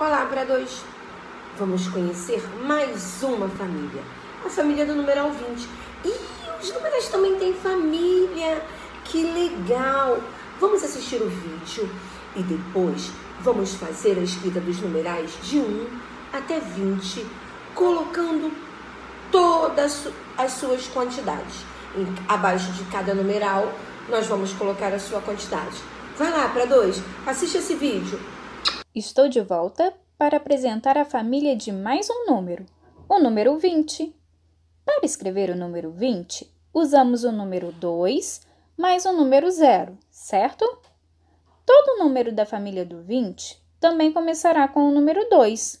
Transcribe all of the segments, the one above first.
Olá, para dois. Vamos conhecer mais uma família. A família do numeral 20. E os números também têm família. Que legal! Vamos assistir o vídeo e depois vamos fazer a escrita dos numerais de 1 até 20, colocando todas as suas quantidades. abaixo de cada numeral, nós vamos colocar a sua quantidade. Vai lá para dois, assiste esse vídeo. Estou de volta para apresentar a família de mais um número, o número 20. Para escrever o número 20, usamos o número 2 mais o número 0, certo? Todo número da família do 20 também começará com o número 2.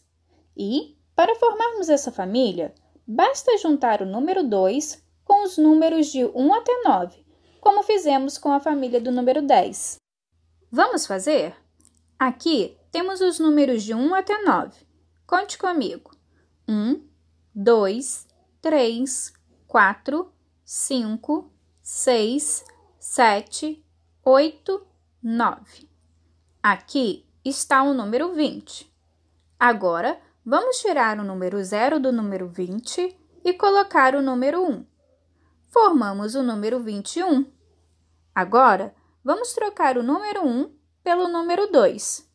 E, para formarmos essa família, basta juntar o número 2 com os números de 1 até 9, como fizemos com a família do número 10. Vamos fazer? Aqui temos os números de 1 até 9. Conte comigo: 1, 2, 3, 4, 5, 6, 7, 8, 9. Aqui está o número 20. Agora, vamos tirar o número 0 do número 20 e colocar o número 1. Formamos o número 21. Agora, vamos trocar o número 1 pelo número 2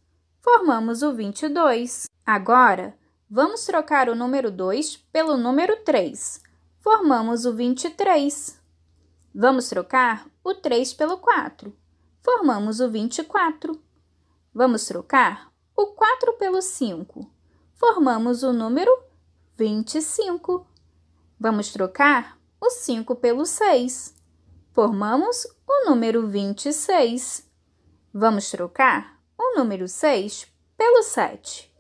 formamos o 22. Agora, vamos trocar o número 2 pelo número 3. Formamos o 23. Vamos trocar o 3 pelo 4. Formamos o 24. Vamos trocar o 4 pelo 5. Formamos o número 25. Vamos trocar o 5 pelo 6. Formamos o número 26. Vamos trocar o número 6 pelo 7.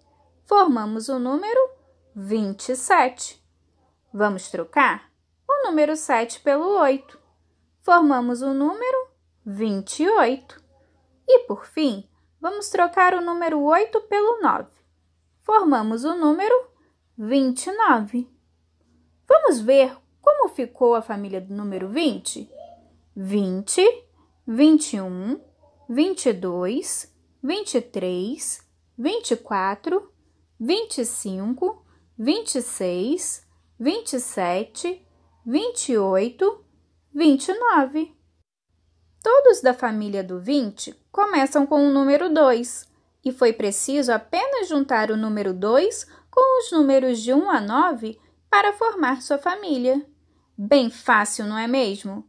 Formamos o número 27. Vamos trocar o número 7 pelo 8. Formamos o número 28. E por fim, vamos trocar o número 8 pelo 9. Formamos o número 29. Vamos ver como ficou a família do número 20? 20, 21, 22, 23, 24, 25, 26, 27, 28, 29. Todos da família do 20 começam com o número 2, e foi preciso apenas juntar o número 2 com os números de 1 a 9 para formar sua família. Bem fácil, não é mesmo?